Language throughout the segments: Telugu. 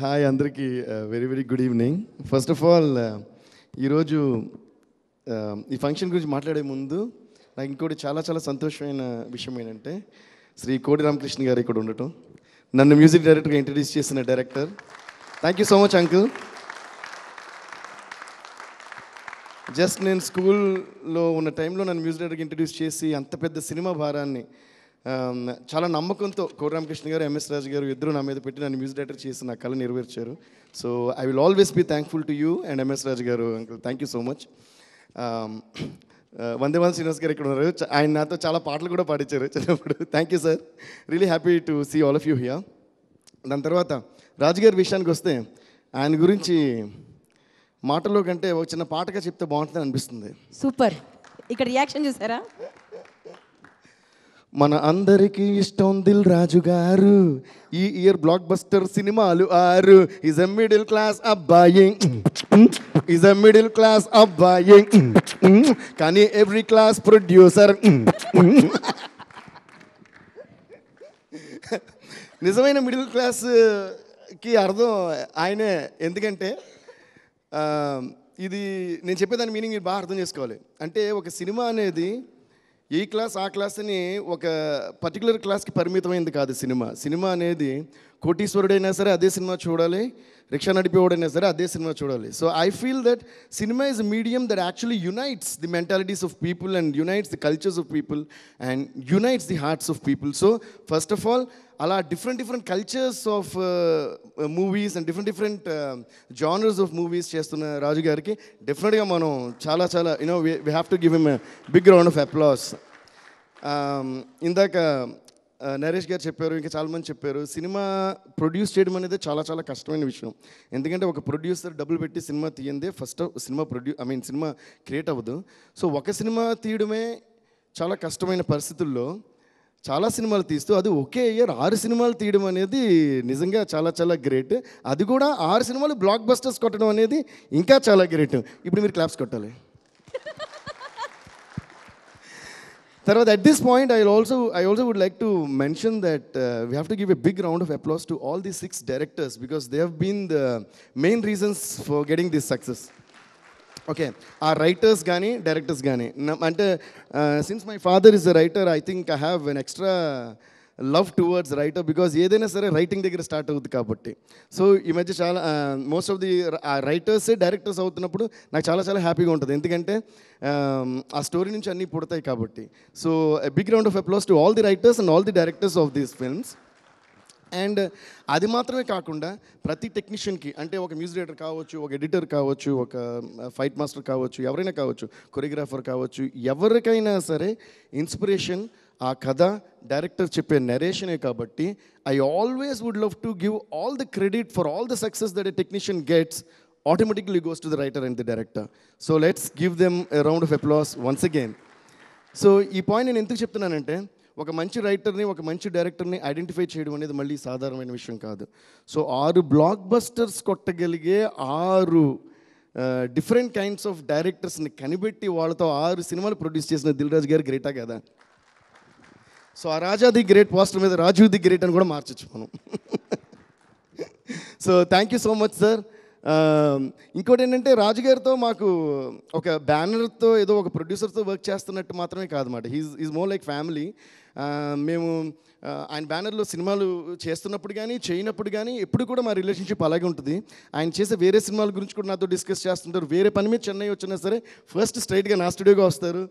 హాయ్ uh, అందరికీ very very good evening first of all ఈరోజు um, ఈ ఫంక్షన్ గురించి మాట్లాడే ముందు నాకు ఇంకోటి చాలా చాలా సంతోషమైన విషయం ఏంటంటే శ్రీ కోడి రామకృష్ణ గారు ఇక్కడ ఉండటం నన్ను మ్యూజిక్ డైరెక్టర్గా ఇంట్రడ్యూస్ చేసిన director thank you so much uncle just నేను స్కూల్లో ఉన్న టైంలో నన్ను మ్యూజిక్ డైరెక్టర్గా ఇంట్రడ్యూస్ చేసి అంత పెద్ద సినిమా భారాన్ని చాలా నమ్మకంతో కోటిరామకృష్ణ గారు ఎంఎస్ రాజు గారు ఇద్దరు నా మీద పెట్టి నన్ను మ్యూజిక్ డైరెక్టర్ చేసి నా కళ నెరవేర్చారు so I will always be thankful to you and M S Raju garu uncle thank you so much వంద శ్రీనివాస్ గారు ఇక్కడ ఉన్నారు ఆయన నాతో చాలా పాటలు కూడా పాడించారు చిన్నప్పుడు thank you sir really happy to see all of you here దాని తర్వాత రాజుగారి విషయానికి వస్తే ఆయన గురించి మాటల్లో కంటే ఒక చిన్న పాటగా చెప్తే బాగుంటుందని అనిపిస్తుంది సూపర్ ఇక్కడ రియాక్షన్ చూసారా మన అందరికీ ఇష్టం దిల్ రాజు గారు ఈ ఇయర్ బ్లాక్ బస్టర్ సినిమాలు ఆరు ఇజ్ మిడిల్ క్లాస్ అబ్బాయి ఇజ్ ఎ మిడిల్ క్లాస్ అబ్బాయి కానీ ఎవ్రీ క్లాస్ ప్రొడ్యూసర్ నిజమైన మిడిల్ క్లాస్కి uh, అర్థం ఆయనే ఎందుకంటే uh, ఇది నేను చెప్పేదాని మీనింగ్ మీరు బాగా అర్థం చేసుకోవాలి అంటే ఒక సినిమా అనేది ఈ క్లాస్ ఆ క్లాస్ని ఒక పర్టికులర్ క్లాస్కి పరిమితమైంది కాదు సినిమా సినిమా అనేది కోటీశ్వరుడైనా సరే అదే సినిమా చూడాలి రిక్షా నడిపేవాడైనా సరే అదే సినిమా చూడాలి so I feel that cinema is medium that actually unites the mentalities of people and unites the cultures of people and unites the hearts of people so first of all అలా different different cultures of movies and different different genres of movies చేస్తున్న రాజు గారికి డెఫినెట్గా మనం చాలా చాలా you know we have to give him big round of applause ఇందాక నరేష్ గారు చెప్పారు ఇంకా చాలామంది చెప్పారు సినిమా ప్రొడ్యూస్ చేయడం అనేది చాలా చాలా కష్టమైన విషయం ఎందుకంటే ఒక ప్రొడ్యూసర్ డబ్బులు పెట్టి సినిమా తీయందే ఫస్ట్ సినిమా ప్రొడ్యూ ఐ మీన్ సినిమా క్రియేట్ అవ్వదు సో ఒక సినిమా తీయడమే చాలా కష్టమైన పరిస్థితుల్లో చాలా సినిమాలు తీస్తూ అది ఒకే ఇయర్ ఆరు సినిమాలు తీయడం అనేది నిజంగా చాలా చాలా గ్రేట్ అది కూడా ఆరు సినిమాలు బ్లాక్ బస్టర్స్ కొట్టడం అనేది ఇంకా చాలా గ్రేట్ ఇప్పుడు మీరు క్లాప్స్ కొట్టాలి at this point, I also, I also would like to mention that uh, we have to give a big round of applause to all these six directors because they have been the main reasons for getting this success. Okay, our writers, కానీ directors, కానీ uh, uh, since my father is a writer, I think I have an extra extra love towards writer because ఏదైనా సరే రైటింగ్ దగ్గర స్టార్ట్ అవుతుంది కాబట్టి సో ఈ మధ్య చాలా most of the writers directors అవుతున్నప్పుడు నాకు చాలా చాలా హ్యాపీగా ఉంటుంది ఎందుకంటే ఆ స్టోరీ నుంచి అన్నీ పుడతాయి కాబట్టి so big round of applause to all the writers and all the directors of these films and అది మాత్రమే కాకుండా ప్రతి టెక్నీషియన్కి అంటే ఒక మ్యూజిక్ డైరెక్టర్ కావచ్చు ఒక ఎడిటర్ కావచ్చు ఒక ఫైట్ మాస్టర్ కావచ్చు ఎవరైనా కావచ్చు కొరియోగ్రాఫర్ కావచ్చు ఎవరికైనా సరే ఇన్స్పిరేషన్ ఆ కథ డైరెక్టర్ చెప్పే నెరేషనే కాబట్టి I always would love to give all the credit for all the success that a technician gets automatically goes to the writer and the director so let's give them a round of applause once again so ఈ పాయింట్ నేను ఎందుకు చెప్తున్నానంటే ఒక మంచి రైటర్ని ఒక మంచి డైరెక్టర్ని ఐడెంటిఫై చేయడం అనేది మళ్ళీ సాధారణమైన విషయం కాదు సో ఆరు బ్లాక్ బస్టర్స్ కొట్టగలిగే ఆరు డిఫరెంట్ కైండ్స్ ఆఫ్ డైరెక్టర్స్ని కనిపెట్టి వాళ్ళతో ఆరు సినిమాలు ప్రొడ్యూస్ చేసిన దిల్రాజ్ గారు గ్రేటా కదా సో ఆ రాజా ది గ్రేట్ పోస్టర్ మీద రాజీవ్ ది గ్రేట్ అని కూడా మార్చచ్చు మనం so thank you so much sir ఇంకోటి ఏంటంటే రాజుగారితో మాకు ఒక బ్యానర్తో ఏదో ఒక ప్రొడ్యూసర్తో వర్క్ చేస్తున్నట్టు మాత్రమే కాదన్నమాట he's is more like family మేము uh, ఆయన బ్యానర్లో సినిమాలు చేస్తున్నప్పుడు కానీ చేయనప్పుడు కానీ ఎప్పుడు కూడా మా రిలేషన్షిప్ అలాగే ఉంటుంది ఆయన చేసే వేరే సినిమాల గురించి కూడా నాతో డిస్కస్ చేస్తుంటారు వేరే పని మీద చెన్నై వచ్చినా సరే ఫస్ట్ స్ట్రైట్గా నా స్టూడియోగా వస్తారు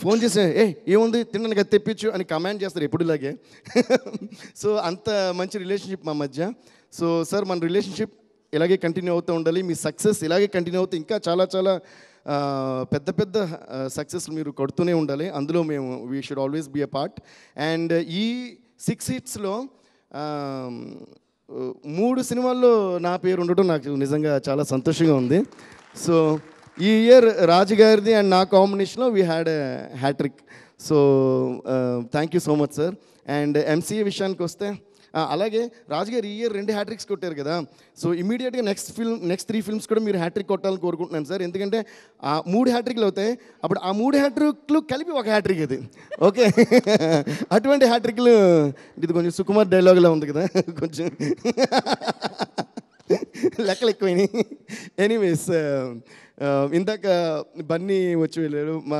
ఫోన్ చేసి ఏ ఏముంది తిన్నాను కదా తెప్పించు అని కమాండ్ చేస్తారు ఎప్పుడులాగే సో అంత మంచి రిలేషన్షిప్ మా మధ్య సో సార్ మన రిలేషన్షిప్ ఇలాగే కంటిన్యూ అవుతూ ఉండాలి మీ సక్సెస్ ఇలాగే కంటిన్యూ అవుతూ ఇంకా చాలా చాలా పెద్ద పెద్ద సక్సెస్ మీరు కొడుతూనే ఉండాలి అందులో మేము we should always be a part and ఈ సిక్స్ సీట్స్లో మూడు సినిమాల్లో నా పేరు ఉండటం నాకు నిజంగా చాలా సంతోషంగా ఉంది సో ఈ ఇయర్ రాజుగారిది అండ్ నా కాంబినేషన్లో we had hattrick so thank you so much sir and MCA విషయానికి వస్తే అలాగే రాజుగారు ఈ ఇయర్ రెండు హ్యాట్రిక్స్ కొట్టారు కదా సో ఇమీడియట్గా next film next three films కూడా మీరు హ్యాట్రిక్ కొట్టాలని కోరుకుంటున్నాను సార్ ఎందుకంటే ఆ మూడు హ్యాట్రిక్లు అవుతాయి అప్పుడు ఆ మూడు హ్యాట్రిక్లు కలిపి ఒక హ్యాట్రిక్ అది ఓకే అటువంటి హ్యాట్రిక్లు ఇది కొంచెం సుకుమార్ డైలాగ్లో ఉంది కదా కొంచెం లెక్కలు ఎక్కువైనాయి ఎనీవేస్ ఇందాక బన్నీ వచ్చి వెళ్ళాడు మా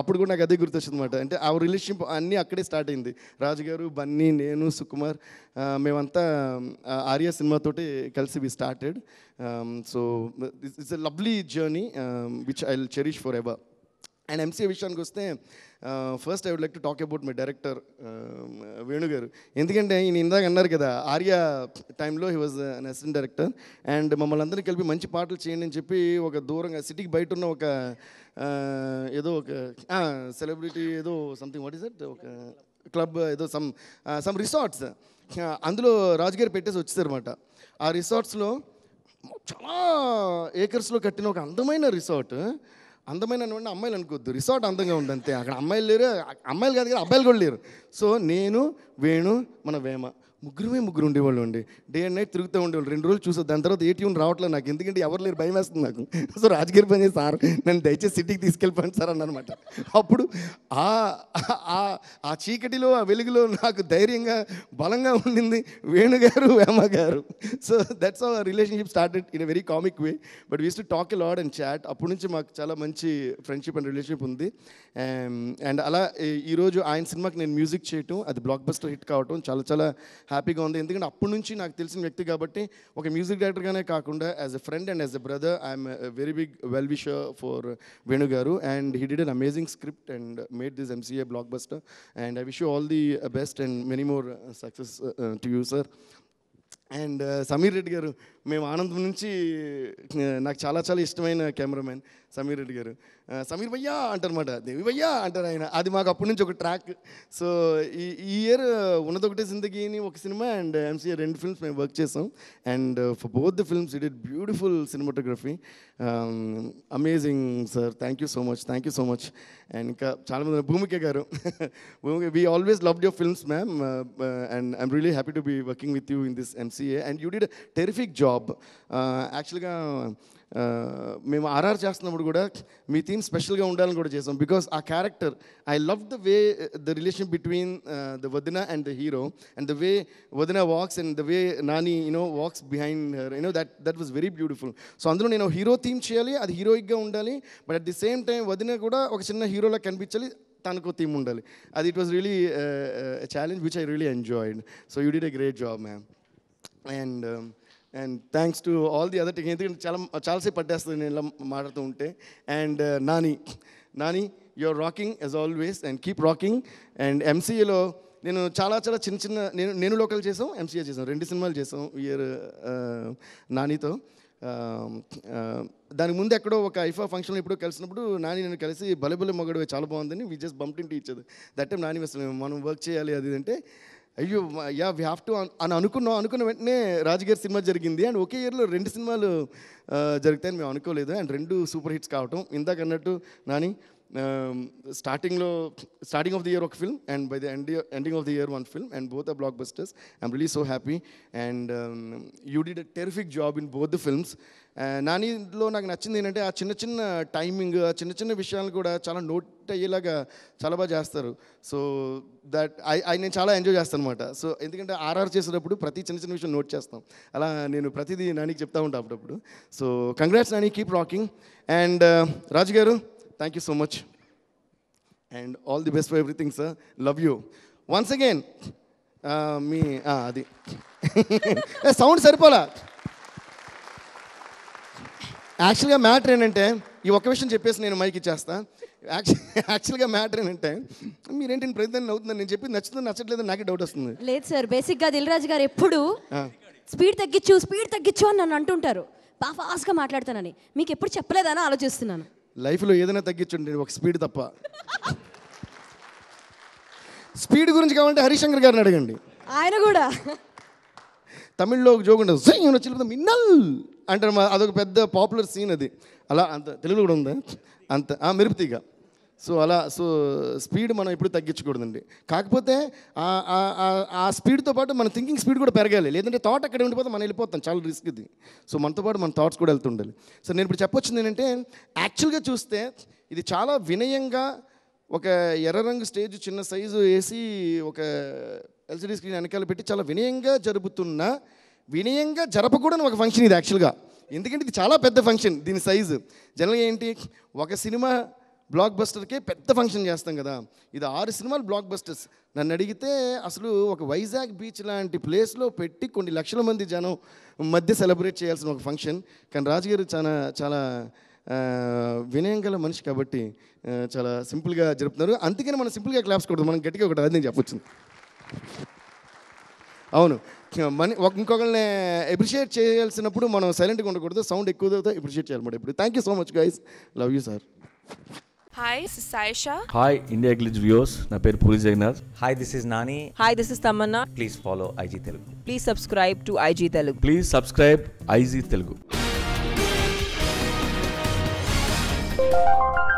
అప్పుడు కూడా నాకు అదే గుర్తొచ్చిందన్నమాట అంటే ఆ రిలేషన్షిప్ అన్నీ అక్కడే స్టార్ట్ అయింది రాజుగారు బన్నీ నేను సుకుమార్ మేమంతా ఆర్య సినిమాతోటి కలిసి we started so it's a lovely journey which I will cherish forever and MC విషయానికి వస్తే first I would like to talk about my director వేణుగారు ఎందుకంటే ఈయన ఇందాక అన్నారు కదా ఆర్య టైంలో he was an assistant director and మమ్మల్ని అందరికీ కలిపి మంచి పాటలు చేయండి అని చెప్పి ఒక దూరంగా సిటీకి బయట ఉన్న ఒక ఏదో ఒక సెలబ్రిటీ ఏదో సంథింగ్ వాట్ ఈస్ దట్ ఒక క్లబ్ ఏదో సమ్ సమ్ రిసార్ట్స్ అందులో రాజుగారు పెట్టేసి వచ్చేసారన్నమాట ఆ రిసార్ట్స్లో చాలా ఏకర్స్లో కట్టిన ఒక అందమైన రిసార్ట్ అందమైన అమ్మాయిలు అనుకోవద్దు రిసార్ట్ అందంగా ఉంది అంతే అక్కడ అమ్మాయిలు లేరు అమ్మాయిలు కాదు కదా అబ్బాయిలు కూడా లేరు సో నేను వేణు మన వేమ ముగ్గురమే ముగ్గురు ఉండేవాళ్ళు అండి డే అండ్ నైట్ తిరుగుతూ ఉండేవాళ్ళు రెండు రోజులు చూసాను దాని తర్వాత ఏ రావట్లేదు నాకు ఎందుకంటే ఎవరు లేరు భయం వేస్తుంది నాకు సో రాజగిరి పని సార్ నన్ను దయచేసి సిటీకి తీసుకెళ్ళిపోయింది సార్ అన్నమాట అప్పుడు ఆ చీకటిలో ఆ వెలుగులో నాకు ధైర్యంగా బలంగా ఉండింది వేణుగారు వేమ గారు సో దట్స్ ఆ relationship started in a very comic way but we's to talk laugh and chat అప్పటి నుంచి మాకు చాలా మంచి ఫ్రెండ్షిప్ అండ్ రిలేషన్షిప్ ఉంది అండ్ um, అలా ఈరోజు ఆయన సినిమాకి నేను మ్యూజిక్ చేయటం అది బ్లాక్ బస్టర్ హిట్ కావటం చాలా చాలా హ్యాపీగా ఉంది ఎందుకంటే అప్పటి నుంచి నాకు తెలిసిన వ్యక్తి కాబట్టి ఒక మ్యూజిక్ డైరెక్టర్గానే కాకుండా as a friend and as a brother I'm very big well wisher for Venu గారు and he did an amazing script and made this MCA blockbuster and I wish you all the best and many more success to you sir and Sameer Reddy గారు మేము ఆనందం నుంచి నాకు చాలా చాలా ఇష్టమైన కెమెరామెన్ సమీర్ రెడ్డి గారు సమీర్ భయ్యా అంటారన్నమాట దేవి భయ్యా అంటారు ఆయన అది మాకు అప్పటి నుంచి ఒక ట్రాక్ సో ఈ ఈ ఇయర్ ఉన్నదొకటే జిందగీ అని ఒక సినిమా అండ్ ఎంసీఏ రెండు ఫిల్మ్స్ మేము వర్క్ చేసాం and for both the films it it beautiful cinematography amazing sir thank you so much thank you so much and ఇంకా చాలామంది భూమిక గారు Bhumika we always love your films ma'am and I'm really happy to be working with you in this MCA and you did terrific job job యాక్చువల్గా uh, uh, మేము ఆర్ఆర్ చేస్తున్నప్పుడు కూడా మీ థీమ్ స్పెషల్గా ఉండాలని కూడా చేసాం బికాస్ ఆ character I love the way the relation between the vadina and the hero and the way vadina walks and the way Nani you know walks behind her you know that that was very beautiful so అందులో నేను హీరో థీమ్ చేయాలి అది హీరోయిక్గా ఉండాలి but at the same time వదిన కూడా ఒక చిన్న హీరోలా కనిపించాలి తనకు థీమ్ ఉండాలి అది it was really challenge which I really enjoyed so you did a great job ma'am and and thanks to all the other team ఎందుకంటే చాలా చాలాసేపు పట్టేస్తుంది నేను ఇలా మాట్లాడుతూ ఉంటే and uh, Nani Nani your rocking as always and keep rocking and ఎంసీఏలో నేను చాలా చాలా చిన్న చిన్న నేను నేను లోకల్ చేసాం ఎంసీఏ చేసాం రెండు సినిమాలు చేసాం ఇయర్ uh, నానితో um, uh, దాని ముందు ఎక్కడో ఒక ఐఫా ఫంక్షన్లో ఎప్పుడో కలిసినప్పుడు నాని నేను కలిసి బలబుల మొగడవే చాలా బాగుందని వి జస్ట్ ఇంటి ఇచ్చేది దట్ టైం నాని అసలు మనం వర్క్ చేయాలి అది అంటే అయ్యో యా వీ హ్యావ్ టు అని అనుకున్నాం అనుకున్న వెంటనే రాజుగారి సినిమా జరిగింది అండ్ ఒకే ఇయర్లో రెండు సినిమాలు జరుగుతాయని మేము అనుకోలేదు అండ్ రెండు సూపర్ హిట్స్ కావటం ఇందాక అన్నట్టు నాని స్టార్టింగ్లో స్టార్టింగ్ ఆఫ్ ది ఇయర్ ఒక film and by the end ending of the year one film and both the blockbusters I'm really so happy and you did a terrific job in both the films నానిలో నాకు నచ్చింది ఏంటంటే ఆ చిన్న చిన్న టైమింగ్ ఆ చిన్న చిన్న విషయాలు కూడా చాలా నోట్ అయ్యేలాగా చాలా బాగా చేస్తారు సో దట్ ఐ ఐ నేను చాలా ఎంజాయ్ చేస్తాను అనమాట సో ఎందుకంటే ఆర్ఆర్ చేసేటప్పుడు ప్రతి చిన్న చిన్న విషయం నోట్ చేస్తాం అలా నేను ప్రతిదీ నానికి చెప్తా ఉంటాను అప్పుడప్పుడు so congrats Nani keep rocking and Raju గారు thank you so much and all the best for everything sir love you once again మీ అది సౌండ్ సరిపోలా యాక్చువల్గా మ్యాటర్ ఏంటంటే ఈ ఒక్క విషయం చెప్పేసి నేను మైక్ ఇచ్చేస్తా యాక్చువల్గా మ్యాటర్ ఏంటంటే మీరేంటి ప్రయత్నం అవుతుందని నేను చెప్పి నచ్చుతుంది నచ్చట్లేదు నాకే డౌట్ వస్తుంది లేదు సార్ బేసిక్గా దిల్రాజ్ గారు ఎప్పుడు స్పీడ్ తగ్గించు స్పీడ్ తగ్గించు అని నన్ను అంటుంటారు బాగా ఫాస్ట్గా మాట్లాడతానని మీకు ఎప్పుడు చెప్పలేదని ఆలోచిస్తున్నాను లైఫ్లో ఏదైనా తగ్గించండి ఒక స్పీడ్ తప్ప స్పీడ్ గురించి కావాలంటే హరిశంకర్ గారిని అడగండి ఆయన కూడా తమిళ్లో ఒక జోగు ఉండదు వచ్చి మిన్నల్ అంటారు మా అదొక పెద్ద పాపులర్ సీన్ అది అలా అంత తెలుగు కూడా ఉందా అంత మెరుపుతీగా సో అలా సో స్పీడ్ మనం ఎప్పుడు తగ్గించకూడదండి కాకపోతే ఆ స్పీడ్తో పాటు మన థింకింగ్ స్పీడ్ కూడా పెరగాలి లేదంటే థాట్ అక్కడ ఉండిపోతే మనం వెళ్ళిపోతాం చాలా రిస్క్ ఇది సో మనతో పాటు మన థాట్స్ కూడా వెళ్తుండాలి సో నేను ఇప్పుడు చెప్పొచ్చింది ఏంటంటే యాక్చువల్గా చూస్తే ఇది చాలా వినయంగా ఒక ఎర్ర రంగు స్టేజ్ చిన్న సైజు వేసి ఒక ఎల్సిడి స్క్రీన్ వెనకాల పెట్టి చాలా వినయంగా జరుపుతున్న వినయంగా జరపకూడని ఒక ఫంక్షన్ ఇది యాక్చువల్గా ఎందుకంటే ఇది చాలా పెద్ద ఫంక్షన్ దీని సైజు జనరల్గా ఏంటి ఒక సినిమా బ్లాక్ బస్టర్కే పెద్ద ఫంక్షన్ చేస్తాం కదా ఇది ఆరు సినిమాలు బ్లాక్ బస్టర్స్ నన్ను అడిగితే అసలు ఒక వైజాగ్ బీచ్ లాంటి ప్లేస్లో పెట్టి కొన్ని లక్షల మంది జనం మధ్య సెలబ్రేట్ చేయాల్సిన ఒక ఫంక్షన్ కానీ రాజుగారు చాలా చాలా వినయం గల మనిషి కాబట్టి చాలా సింపుల్గా జరుపుతున్నారు అందుకని మనం సింపుల్గా క్లాప్స్ కొడతాం మనం గట్టిగా ఒకటి అదే చెప్పొచ్చు అవును మన ఇంకొకరిని అప్రిషియేట్ చేయాల్సినప్పుడు మనం సైలెంట్గా ఉండకూడదు సౌండ్ ఎక్కువ ఎక్కువతో అప్రిషియేట్ చేయాలన్నమాట ఇప్పుడు thank you so much guys love you sir hi this is Sayyeshaa hi India Glitz views నా పేరు Puri Jagannadh hi this is Nani hi this is Tamannaah please follow IG Telugu please subscribe to IG Telugu please subscribe IG Telugu